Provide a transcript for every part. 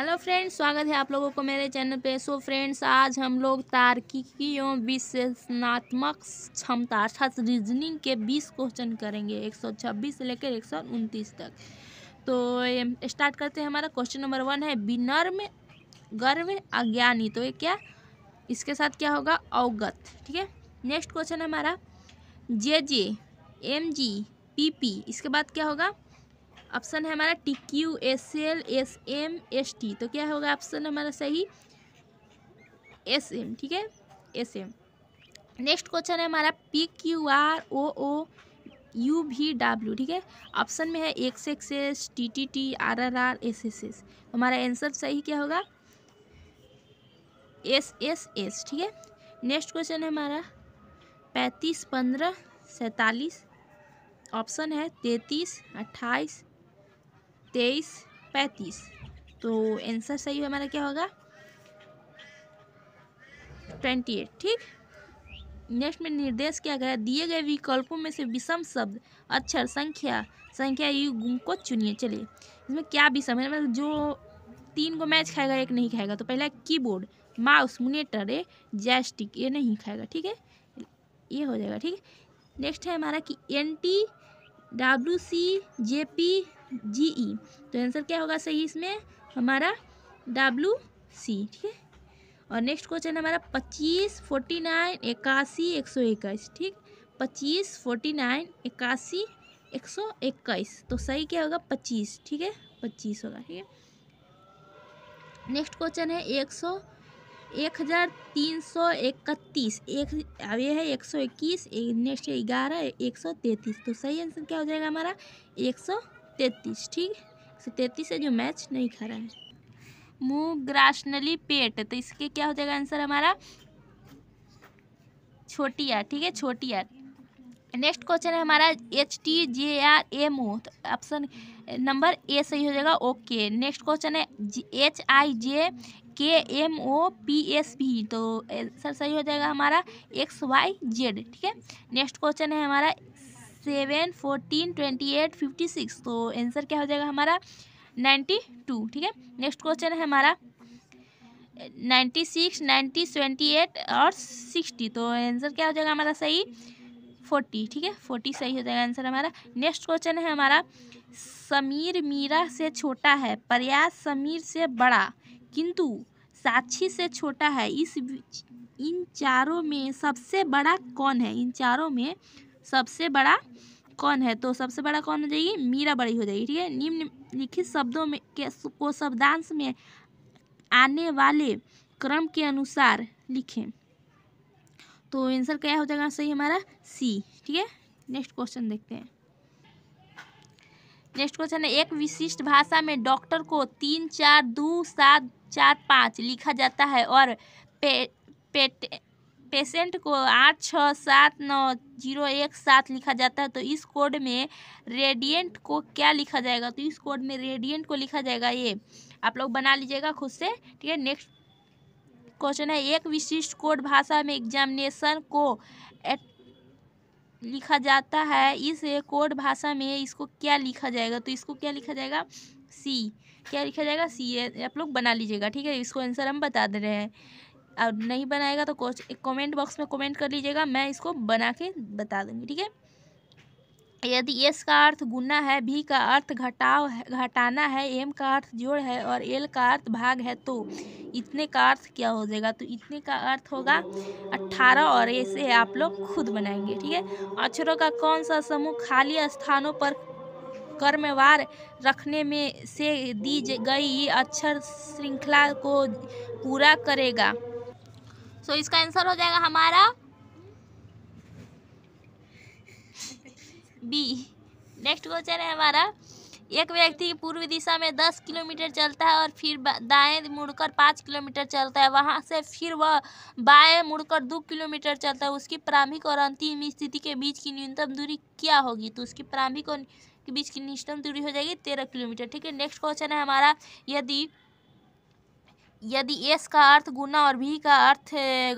hello friends स्वागत है आप लोगों को मेरे चैनल पे सो फ्रेंड्स आज हम लोग तार्किकी एवं विश्लेषणात्मक क्षमता अर्थात रीजनिंग के 20 क्वेश्चन करेंगे 126 से लेकर एक तक तो स्टार्ट करते हैं हमारा क्वेश्चन नंबर वन है विनर्म गर्व अज्ञानी तो ये क्या इसके साथ क्या होगा अवगत ठीक है नेक्स्ट क्वेश्चन हमारा J J M G P P इसके बाद क्या होगा ऑप्शन है हमारा T Q S L S M S T तो क्या होगा ऑप्शन हमारा सही एस एम ठीक है एस एम नेक्स्ट क्वेश्चन है हमारा P Q R O O U V W ठीक है ऑप्शन में है X X S T T T R R R S S S तो हमारा आंसर सही क्या होगा एस एस एस ठीक है नेक्स्ट क्वेश्चन है हमारा पैंतीस पंद्रह सैंतालीस ऑप्शन है तैंतीस अट्ठाईस तेईस पैंतीस तो आंसर सही हमारा क्या होगा ट्वेंटी एट ठीक नेक्स्ट में निर्देश किया गया दिए गए विकल्पों में से विषम शब्द अक्षर संख्या संख्या युग को चुनिए चलिए इसमें क्या विषम है मतलब जो तीन को मैच खाएगा एक नहीं खाएगा तो पहला keyboard mouse monitor a joystick ये नहीं खाएगा ठीक है ये हो जाएगा ठीक है नेक्स्ट है हमारा कि N T W C J P G E तो आंसर क्या होगा सही इसमें हमारा डब्ल्यू सी ठीक है और नेक्स्ट क्वेश्चन हमारा पच्चीस फोर्टी नाइन इक्यासी एक सौ इक्कीस ठीक पच्चीस फोर्टी नाइन इक्यासी एक सौ इक्कीस तो सही क्या होगा पच्चीस ठीक है पच्चीस होगा ठीक है नेक्स्ट क्वेश्चन है एक सौ एक हज़ार तीन सौ इकतीस एक अब ये है एक सौ इक्कीस नेक्स्ट है ग्यारह एक सौ तैंतीस तो सही आंसर क्या हो जाएगा हमारा एक सौ तैंतीस ठीक एक सौ तैंतीस है जो मैच नहीं खा रहा है ग्रासनली पेट तो इसके क्या हो जाएगा आंसर हमारा छोटी आर ठीक है छोटी आर नेक्स्ट क्वेश्चन है हमारा H T J R M O तो ऑप्शन नंबर ए सही हो जाएगा ओके नेक्स्ट क्वेश्चन है H I J K M O P S B तो सर सही हो जाएगा हमारा एक्स वाई जेड ठीक है नेक्स्ट क्वेश्चन है हमारा seven fourteen twenty eight fifty six तो आंसर क्या हो जाएगा हमारा नाइन्टी टू ठीक है नेक्स्ट क्वेश्चन है हमारा ninety six ninety twenty eight और सिक्सटी तो आंसर क्या हो जाएगा हमारा सही फोर्टी ठीक है फोर्टी सही हो जाएगा आंसर हमारा नेक्स्ट क्वेश्चन है हमारा समीर मीरा से छोटा है प्रयास समीर से बड़ा किंतु साक्षी से छोटा है इस इन चारों में सबसे बड़ा कौन है इन चारों में सबसे बड़ा कौन है तो सबसे बड़ा कौन हो जाएगी मीरा बड़ी हो जाएगी ठीक है निम्न लिखित शब्दों में के को शब्दांश में आने वाले क्रम के अनुसार लिखें तो आंसर क्या हो जाएगा सही हमारा सी ठीक है नेक्स्ट क्वेश्चन देखते हैं नेक्स्ट क्वेश्चन है एक विशिष्ट भाषा में डॉक्टर को तीन चार दो सात चार पाँच लिखा जाता है और पे, पेट पेशेंट को आठ छः सात नौ जीरो एक सात लिखा जाता है तो इस कोड में रेडिएंट को क्या लिखा जाएगा तो इस कोड में रेडिएंट को लिखा जाएगा ये आप लोग बना लीजिएगा खुद से ठीक है नेक्स्ट क्वेश्चन है एक विशिष्ट कोड भाषा में एग्जामिनेशन को एट लिखा जाता है इस कोड भाषा में इसको क्या लिखा जाएगा तो इसको क्या लिखा जाएगा सी क्या लिखा जाएगा सी ए आप लोग बना लीजिएगा ठीक है इसको आंसर हम बता दे रहे हैं और नहीं बनाएगा तो कमेंट बॉक्स में कमेंट कर लीजिएगा मैं इसको बना के बता दूंगी ठीक है यदि एस का अर्थ गुना है भी का अर्थ घटाव है घटाना है एम का अर्थ जोड़ है और एल का अर्थ भाग है तो इतने का अर्थ क्या हो जाएगा तो इतने का अर्थ होगा अट्ठारह और ऐसे आप लोग खुद बनाएंगे ठीक है अक्षरों का कौन सा समूह खाली स्थानों पर कर्मवार रखने में से दी गई अक्षर श्रृंखला को पूरा करेगा सो so, इसका आंसर हो जाएगा हमारा बी नेक्स्ट क्वेश्चन है हमारा एक व्यक्ति पूर्व दिशा में दस किलोमीटर चलता है और फिर दाएं मुड़कर पाँच किलोमीटर चलता है वहां से फिर वह बाएं मुड़कर दो किलोमीटर चलता है उसकी प्रारंभिक और अंतिम स्थिति के बीच की न्यूनतम दूरी क्या होगी तो उसकी प्रारंभिक और के बीच की न्यूनतम दूरी हो जाएगी तेरह किलोमीटर ठीक है नेक्स्ट क्वेश्चन है हमारा यदि यदि एस का अर्थ गुना और वी का अर्थ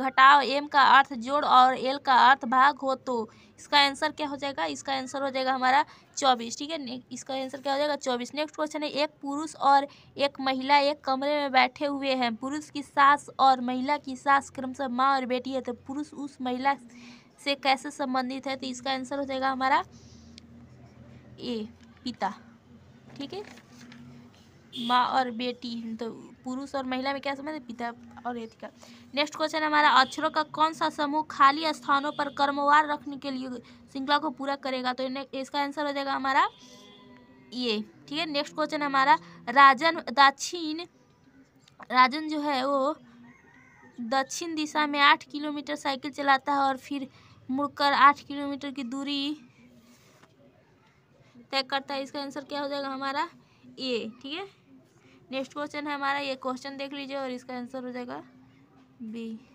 घटाव एम का अर्थ जोड़ और एल का अर्थ भाग हो तो इसका आंसर क्या हो जाएगा इसका आंसर हो जाएगा हमारा चौबीस ठीक है इसका आंसर क्या हो जाएगा चौबीस नेक्स्ट क्वेश्चन है एक पुरुष और एक महिला एक कमरे में बैठे हुए हैं पुरुष की सास और महिला की सास क्रमशः माँ और बेटी है तो पुरुष उस महिला से कैसे संबंधित है तो इसका आंसर हो जाएगा हमारा ए पिता ठीक है माँ और बेटी तो पुरुष और महिला में क्या संबंध है पिता और का नेक्स्ट क्वेश्चन हमारा अक्षरों का कौन सा समूह खाली स्थानों पर कर्मवार रखने के लिए श्रृंखला को पूरा करेगा तो इसका आंसर हो जाएगा हमारा ये ठीक है नेक्स्ट क्वेश्चन हमारा राजन दक्षिण राजन जो है वो दक्षिण दिशा में आठ किलोमीटर साइकिल चलाता है और फिर मुड़कर आठ किलोमीटर की दूरी तय करता है इसका आंसर क्या हो जाएगा हमारा ए ठीक है नेक्स्ट क्वेश्चन है हमारा ये क्वेश्चन देख लीजिए और इसका आंसर हो जाएगा बी